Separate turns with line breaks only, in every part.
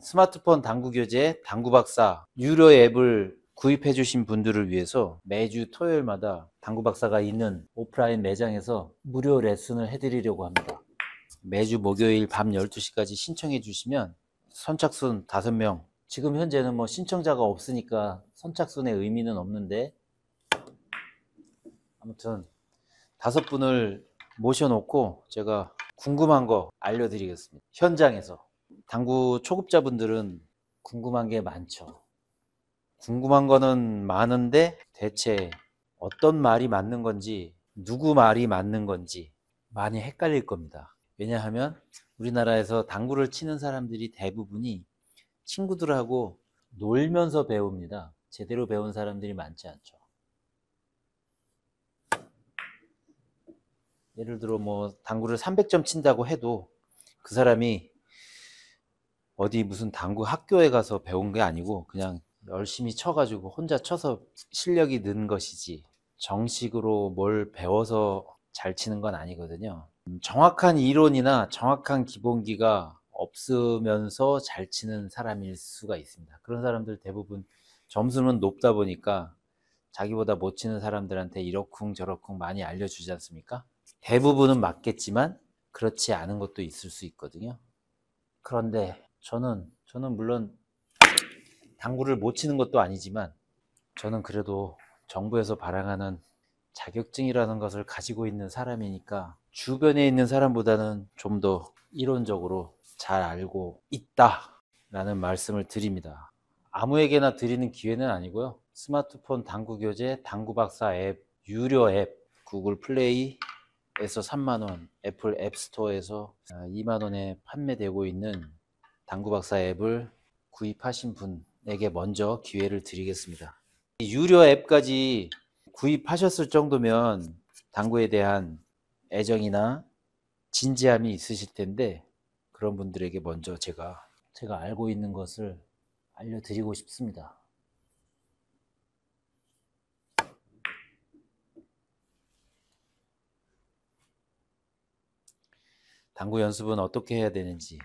스마트폰 당구 교재, 당구 박사, 유료 앱을 구입해 주신 분들을 위해서 매주 토요일마다 당구 박사가 있는 오프라인 매장에서 무료 레슨을 해드리려고 합니다. 매주 목요일 밤 12시까지 신청해 주시면 선착순 5명 지금 현재는 뭐 신청자가 없으니까 선착순의 의미는 없는데 아무튼 다섯 분을 모셔놓고 제가 궁금한 거 알려드리겠습니다. 현장에서 당구 초급자분들은 궁금한 게 많죠. 궁금한 거는 많은데 대체 어떤 말이 맞는 건지, 누구 말이 맞는 건지 많이 헷갈릴 겁니다. 왜냐하면 우리나라에서 당구를 치는 사람들이 대부분이 친구들하고 놀면서 배웁니다. 제대로 배운 사람들이 많지 않죠. 예를 들어 뭐 당구를 300점 친다고 해도 그 사람이 어디 무슨 당구 학교에 가서 배운 게 아니고 그냥 열심히 쳐가지고 혼자 쳐서 실력이 는 것이지 정식으로 뭘 배워서 잘 치는 건 아니거든요. 음, 정확한 이론이나 정확한 기본기가 없으면서 잘 치는 사람일 수가 있습니다. 그런 사람들 대부분 점수는 높다 보니까 자기보다 못 치는 사람들한테 이러쿵 저러쿵 많이 알려주지 않습니까? 대부분은 맞겠지만 그렇지 않은 것도 있을 수 있거든요. 그런데 저는 저는 물론 당구를 못 치는 것도 아니지만 저는 그래도 정부에서 발행하는 자격증이라는 것을 가지고 있는 사람이니까 주변에 있는 사람보다는 좀 더 이론적으로 잘 알고 있다라는 말씀을 드립니다. 아무에게나 드리는 기회는 아니고요. 스마트폰 당구 교재, 당구 박사 앱, 유료 앱, 구글 플레이에서 3만원, 애플 앱스토어에서 2만원에 아, 판매되고 있는 당구박사 앱을 구입하신 분에게 먼저 기회를 드리겠습니다. 유료 앱까지 구입하셨을 정도면 당구에 대한 애정이나 진지함이 있으실 텐데 그런 분들에게 먼저 제가 제가 알고 있는 것을 알려드리고 싶습니다. 당구 연습은 어떻게 해야 되는지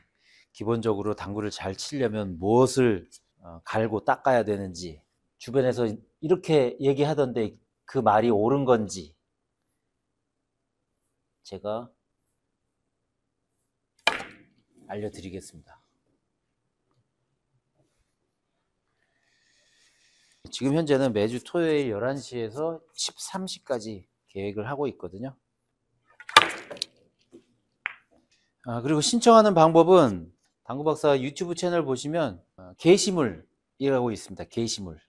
기본적으로 당구를 잘 치려면 무엇을 어, 갈고 닦아야 되는지 주변에서 이렇게 얘기하던데 그 말이 옳은 건지 제가 알려드리겠습니다. 지금 현재는 매주 토요일 11시에서 13시까지 계획을 하고 있거든요. 아, 그리고 신청하는 방법은 당구 박사 유튜브 채널 보시면 어, 게시물이라고 있습니다. 게시물.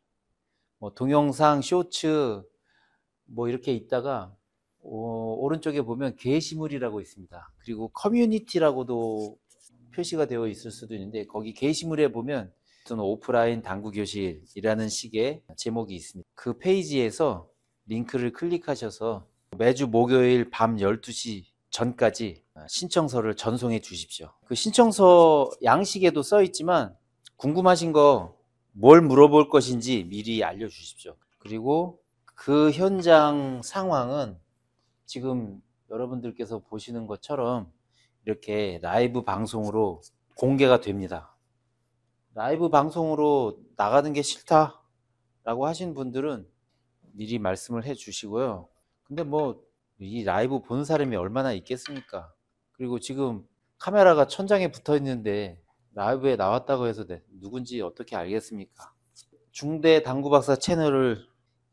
뭐 동영상, 쇼츠 뭐 이렇게 있다가 어, 오, 른쪽에 보면 게시물이라고 있습니다. 그리고 커뮤니티라고도 표시가 되어 있을 수도 있는데 거기 게시물에 보면 또는 오프라인 당구 교실이라는 식의 제목이 있습니다. 그 페이지에서 링크를 클릭하셔서 매주 목요일 밤 12시 전까지 어, 신청서를 전송해 주십시오. 그 신청서 양식에도 써 있지만 궁금하신 거 뭘 물어볼 것인지 미리 알려 주십시오. 그리고 그 현장 상황은 지금 여러분들께서 보시는 것처럼 이렇게 라이브 방송으로 공개가 됩니다. 라이브 방송으로 나가는 게 싫다라고 하신 분들은 미리 말씀을 해 주시고요. 근데 뭐이 라이브 보는 사람이 얼마나 있겠습니까? 그리고 지금 카메라가 천장에 붙어 있는데 라이브에 나왔다고 해서 누군지 어떻게 알겠습니까? 중대 당구 박사 채널을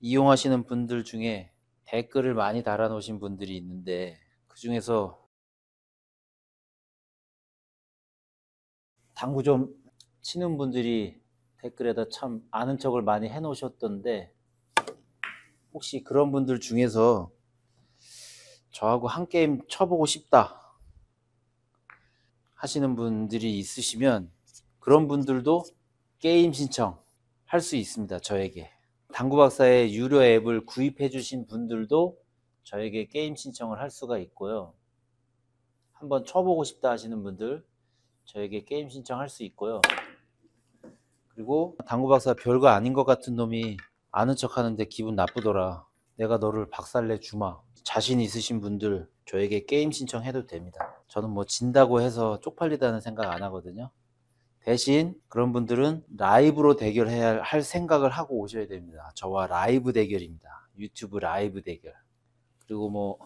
이용하시는 분들 중에 댓글을 많이 달아놓으신 분들이 있는데 그 중에서 당구 좀 치는 분들이 댓글에다 참 아는 척을 많이 해놓으셨던데 혹시 그런 분들 중에서 저하고 한 게임 쳐보고 싶다 하시는 분들이 있으시면 그런 분들도 게임 신청 할 수 있습니다. 저에게. 당구박사의 유료 앱을 구입해 주신 분들도 저에게 게임 신청을 할 수가 있고요. 한번 쳐보고 싶다 하시는 분들 저에게 게임 신청할 수 있고요. 그리고 당구박사 별거 아닌 것 같은 놈이 아는 척 하는데 기분 나쁘더라. 내가 너를 박살내 주마. 자신 있으신 분들 저에게 게임 신청해도 됩니다. 저는 뭐 진다고 해서 쪽팔리다는 생각 안 하거든요. 대신 그런 분들은 라이브로 대결해야 할 생각을 하고 오셔야 됩니다. 저와 라이브 대결입니다. 유튜브 라이브 대결. 그리고 뭐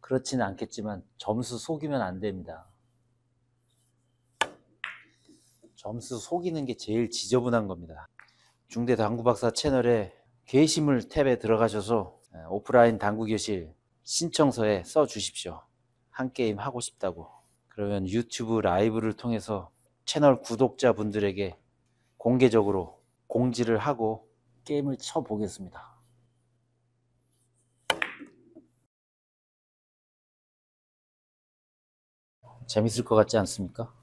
그렇지는 않겠지만 점수 속이면 안 됩니다. 점수 속이는 게 제일 지저분한 겁니다. 중대 당구 박사 채널에 게시물 탭에 들어가셔서 오프라인 당구 교실 신청서에 써 주십시오. 한 게임 하고 싶다고. 그러면 유튜브 라이브를 통해서 채널 구독자 분들에게 공개적으로 공지를 하고 게임을 쳐보겠습니다. 재밌을 것 같지 않습니까?